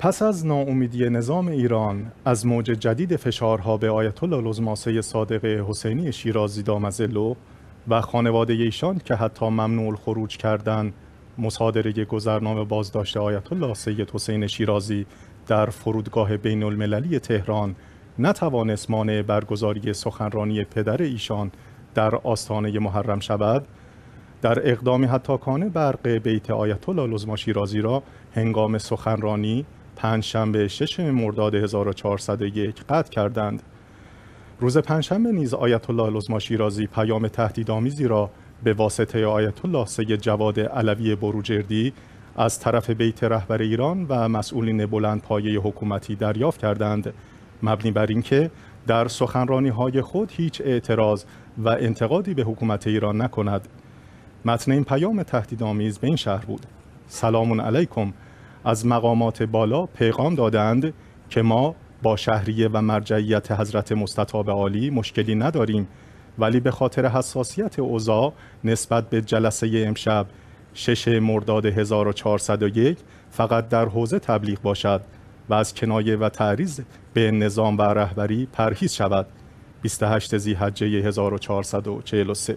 پس از ناامیدی نظام ایران از موج جدید فشارها به آیت الله لزماسه صادق حسینی شیرازی دامزلو و خانواده ایشان که حتی ممنوع خروج کردن مصادره گذرنامه بازداشت آیت الله سید حسین شیرازی در فرودگاه بین المللی تهران نتوانست مانع برگزاری سخنرانی پدر ایشان در آستانه محرم شود در اقدامی حتی کانه برق بیت آیت الله لزما شیرازی را هنگام سخنرانی پنجشنبه شش مرداد 1401 قطع کردند روز پنجشنبه نیز آیت الله لزما شیرازی پیام تهدیدآمیزی را به واسطه آیت الله سید جواد علوی بروجردی از طرف بیت رهبر ایران و مسئولین بلند پایه حکومتی دریافت کردند مبنی بر اینکه در سخنرانی های خود هیچ اعتراض و انتقادی به حکومت ایران نکند متن این پیام تهدیدآمیز به این شهر بود سلام علیکم از مقامات بالا پیغام دادند که ما با شهریه و مرجعیت حضرت مستطاب عالی مشکلی نداریم ولی به خاطر حساسیت اوضاع نسبت به جلسه امشب 6 مرداد 1401 فقط در حوزه تبلیغ باشد و از کنایه و تعریض به نظام و رهبری پرهیز شود 28 زیحجه 1443